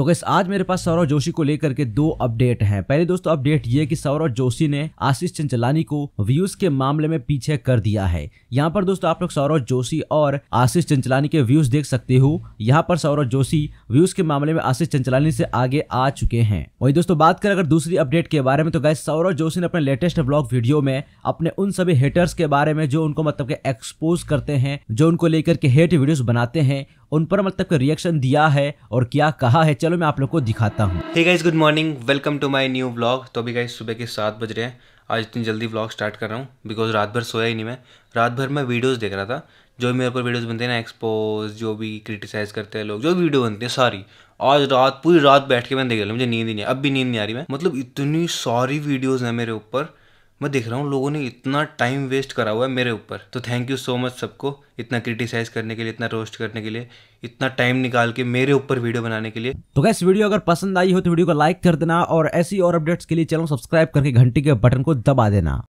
तो गैस आज मेरे पास सौरव जोशी को लेकर के दो अपडेट हैं पहले दोस्तों अपडेट ये कि सौरव जोशी ने आशीष चंचलानी को व्यूज के मामले में पीछे कर दिया है यहाँ पर दोस्तों आप लोग सौरव जोशी और आशीष चंचलानी के व्यूज देख सकते हो यहाँ पर सौरव जोशी व्यूज के मामले में आशीष चंचलानी से आगे आ चुके हैं वही दोस्तों बात करें अगर दूसरी अपडेट के बारे में तो गैस सौरव जोशी ने अपने लेटेस्ट ब्लॉग वीडियो में अपने उन सभी हेटर्स के बारे में जो उनको मतलब के एक्सपोज करते हैं जो उनको लेकर के हेट वीडियोस बनाते हैं उन पर मतलब कि रिएक्शन दिया है और क्या कहा है चलो मैं आप लोग को दिखाता हूँ good morning welcome to my new blog तो अभी गाइज सुबह के सात बज रहे हैं आज इतनी जल्दी ब्लॉग स्टार्ट कर रहा हूँ बिकॉज रात भर सोया ही नहीं मैं रात भर मैं वीडियोस देख रहा था जो मेरे ऊपर वीडियोस बनते हैं ना एक्सपोज जो भी क्रिटिसाइज करते हैं लोग जो भी वीडियो बनते हैं सारी आज रात पूरी रात बैठ के मैंने देख लिया मुझे नींद ही नहीं अब भी नींद नहीं आ रही मैं मतलब इतनी सारी वीडियोज़ हैं मेरे ऊपर मैं देख रहा हूँ लोगों ने इतना टाइम वेस्ट करा हुआ है मेरे ऊपर तो थैंक यू सो मच सबको इतना क्रिटिसाइज करने के लिए इतना रोस्ट करने के लिए इतना टाइम निकाल के मेरे ऊपर वीडियो बनाने के लिए तो गैस वीडियो अगर पसंद आई हो तो वीडियो को लाइक कर देना और ऐसी और अपडेट्स के लिए चैनल सब्सक्राइब करके घंटी के बटन को दबा देना